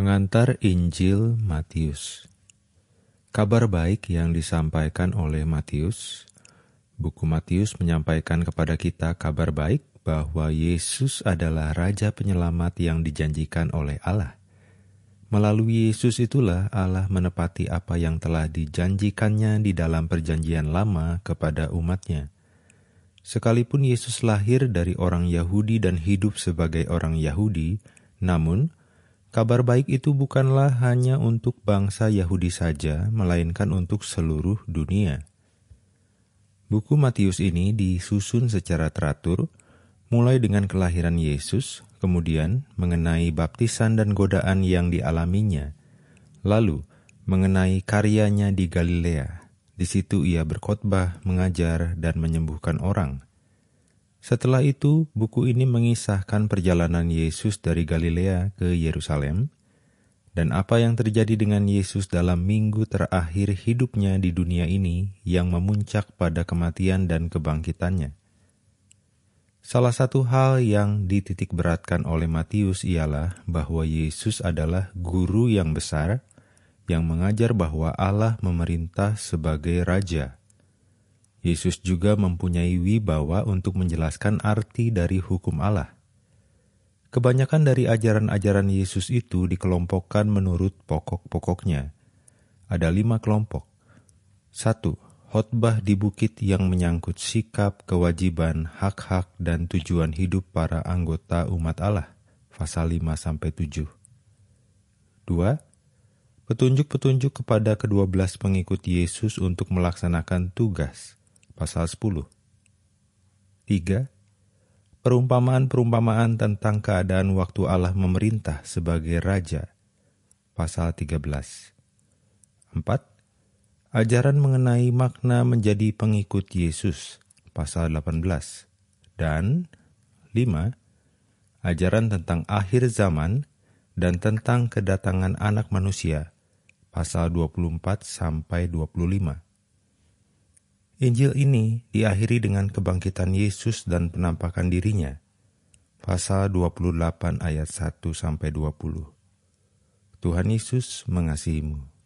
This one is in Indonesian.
Pengantar Injil Matius Kabar baik yang disampaikan oleh Matius Buku Matius menyampaikan kepada kita kabar baik bahwa Yesus adalah Raja Penyelamat yang dijanjikan oleh Allah. Melalui Yesus itulah Allah menepati apa yang telah dijanjikannya di dalam perjanjian lama kepada umatnya. Sekalipun Yesus lahir dari orang Yahudi dan hidup sebagai orang Yahudi, namun Kabar baik itu bukanlah hanya untuk bangsa Yahudi saja, melainkan untuk seluruh dunia. Buku Matius ini disusun secara teratur, mulai dengan kelahiran Yesus, kemudian mengenai baptisan dan godaan yang dialaminya, lalu mengenai karyanya di Galilea. Di situ ia berkhotbah, mengajar, dan menyembuhkan orang. Setelah itu, buku ini mengisahkan perjalanan Yesus dari Galilea ke Yerusalem dan apa yang terjadi dengan Yesus dalam minggu terakhir hidupnya di dunia ini yang memuncak pada kematian dan kebangkitannya. Salah satu hal yang dititik beratkan oleh Matius ialah bahwa Yesus adalah guru yang besar yang mengajar bahwa Allah memerintah sebagai raja Yesus juga mempunyai wibawa untuk menjelaskan arti dari hukum Allah. Kebanyakan dari ajaran-ajaran Yesus itu dikelompokkan menurut pokok-pokoknya. Ada lima kelompok. Satu, khotbah di bukit yang menyangkut sikap, kewajiban, hak-hak, dan tujuan hidup para anggota umat Allah. Pasal 5-7 Dua, petunjuk-petunjuk kepada kedua belas pengikut Yesus untuk melaksanakan tugas pasal 10. 3. Perumpamaan-perumpamaan tentang keadaan waktu Allah memerintah sebagai raja. Pasal 13. 4. Ajaran mengenai makna menjadi pengikut Yesus. Pasal 18. Dan 5. Ajaran tentang akhir zaman dan tentang kedatangan anak manusia. Pasal 24 sampai 25. Injil ini diakhiri dengan kebangkitan Yesus dan penampakan dirinya. Pasal 28 ayat 1 sampai 20. Tuhan Yesus mengasihimu.